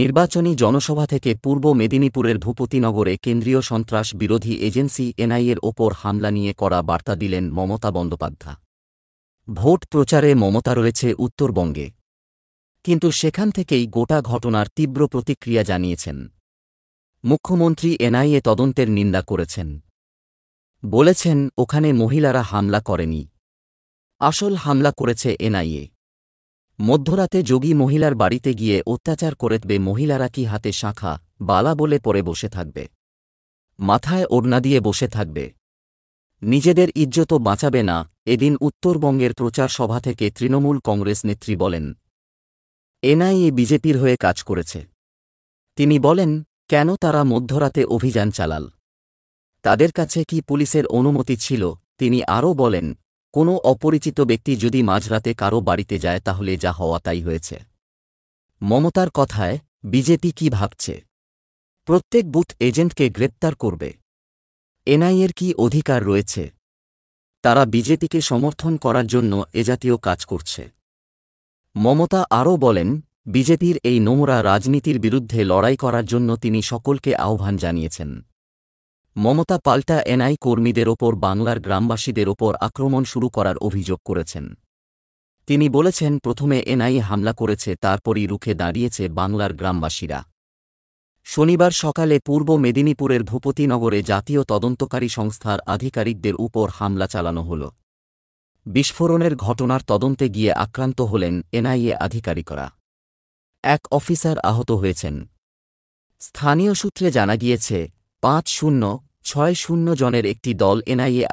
নির্বাচনী জনসভা থেকে পূর্ব মেদিনীপুরের ভূপতিনগরে কেন্দ্রীয় সন্ত্রাস বিরোধী এজেন্সি এনআইএর ওপর হামলা নিয়ে করা বার্তা দিলেন মমতা বন্দ্যোপাধ্যায় ভোট প্রচারে মমতা রয়েছে উত্তরবঙ্গে কিন্তু সেখান থেকেই গোটা ঘটনার তীব্র প্রতিক্রিয়া জানিয়েছেন মুখ্যমন্ত্রী এনআইএ তদন্তের নিন্দা করেছেন বলেছেন ওখানে মহিলারা হামলা করেনি আসল হামলা করেছে এনআইএ মধ্যরাতে যোগী মহিলার বাড়িতে গিয়ে অত্যাচার করে দেবে মহিলারা কি হাতে শাখা বালা বলে পরে বসে থাকবে মাথায় ওড়না দিয়ে বসে থাকবে নিজেদের ইজ্জত বাঁচাবে না এদিন উত্তরবঙ্গের প্রচার সভা থেকে তৃণমূল কংগ্রেস নেত্রী বলেন এনআইএ বিজেপির হয়ে কাজ করেছে তিনি বলেন কেন তারা মধ্যরাতে অভিযান চালাল তাদের কাছে কি পুলিশের অনুমতি ছিল তিনি আরও বলেন কোনো অপরিচিত ব্যক্তি যদি মাঝরাতে কারো বাড়িতে যায় তাহলে যা হওয়া তাই হয়েছে মমতার কথায় বিজেপি কি ভাবছে প্রত্যেক বুথ এজেন্টকে গ্রেপ্তার করবে এনআইএর কি অধিকার রয়েছে তারা বিজেপিকে সমর্থন করার জন্য এজাতীয় কাজ করছে মমতা আরও বলেন বিজেপির এই নোংরা রাজনীতির বিরুদ্ধে লড়াই করার জন্য তিনি সকলকে আহ্বান জানিয়েছেন মমতা পাল্টা এনআই কর্মীদের ওপর বাংলার গ্রামবাসীদের ওপর আক্রমণ শুরু করার অভিযোগ করেছেন তিনি বলেছেন প্রথমে এনআই হামলা করেছে তারপরই রুখে দাঁড়িয়েছে বাংলার গ্রামবাসীরা শনিবার সকালে পূর্ব মেদিনীপুরের ভূপতিনগরে জাতীয় তদন্তকারী সংস্থার আধিকারিকদের উপর হামলা চালানো হল বিস্ফোরণের ঘটনার তদন্তে গিয়ে আক্রান্ত হলেন এনআইএ আধিকারিকরা এক অফিসার আহত হয়েছেন স্থানীয় সূত্রে জানা গিয়েছে পাঁচ শূন্য ছয় শূন্য জনের একটি দল এনআইএ